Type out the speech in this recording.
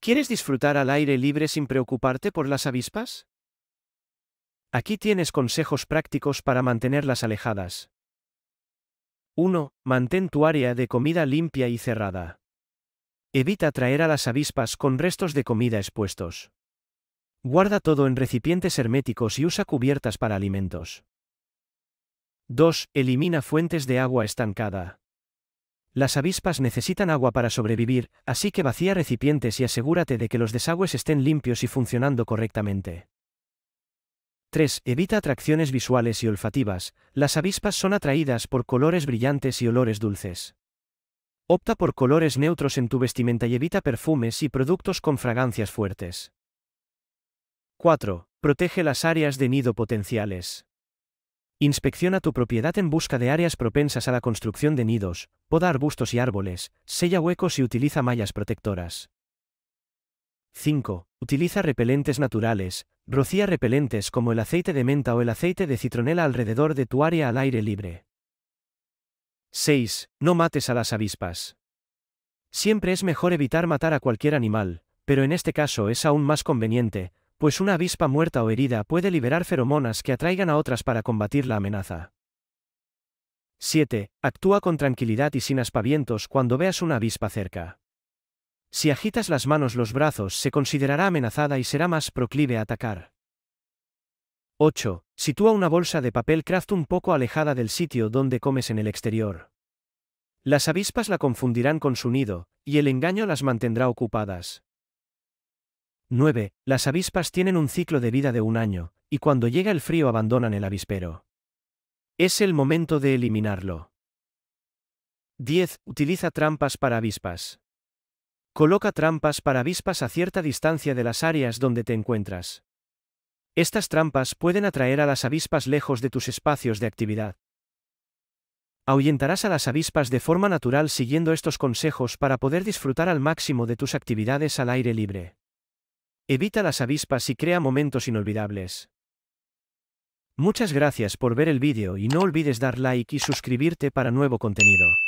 ¿Quieres disfrutar al aire libre sin preocuparte por las avispas? Aquí tienes consejos prácticos para mantenerlas alejadas. 1. Mantén tu área de comida limpia y cerrada. Evita traer a las avispas con restos de comida expuestos. Guarda todo en recipientes herméticos y usa cubiertas para alimentos. 2. Elimina fuentes de agua estancada. Las avispas necesitan agua para sobrevivir, así que vacía recipientes y asegúrate de que los desagües estén limpios y funcionando correctamente. 3. Evita atracciones visuales y olfativas. Las avispas son atraídas por colores brillantes y olores dulces. Opta por colores neutros en tu vestimenta y evita perfumes y productos con fragancias fuertes. 4. Protege las áreas de nido potenciales. Inspecciona tu propiedad en busca de áreas propensas a la construcción de nidos, poda arbustos y árboles, sella huecos y utiliza mallas protectoras. 5. Utiliza repelentes naturales, rocía repelentes como el aceite de menta o el aceite de citronela alrededor de tu área al aire libre. 6. No mates a las avispas. Siempre es mejor evitar matar a cualquier animal, pero en este caso es aún más conveniente, pues una avispa muerta o herida puede liberar feromonas que atraigan a otras para combatir la amenaza. 7. Actúa con tranquilidad y sin aspavientos cuando veas una avispa cerca. Si agitas las manos los brazos se considerará amenazada y será más proclive a atacar. 8. Sitúa una bolsa de papel craft un poco alejada del sitio donde comes en el exterior. Las avispas la confundirán con su nido, y el engaño las mantendrá ocupadas. 9. Las avispas tienen un ciclo de vida de un año, y cuando llega el frío abandonan el avispero. Es el momento de eliminarlo. 10. Utiliza trampas para avispas. Coloca trampas para avispas a cierta distancia de las áreas donde te encuentras. Estas trampas pueden atraer a las avispas lejos de tus espacios de actividad. Ahuyentarás a las avispas de forma natural siguiendo estos consejos para poder disfrutar al máximo de tus actividades al aire libre. Evita las avispas y crea momentos inolvidables. Muchas gracias por ver el vídeo y no olvides dar like y suscribirte para nuevo contenido.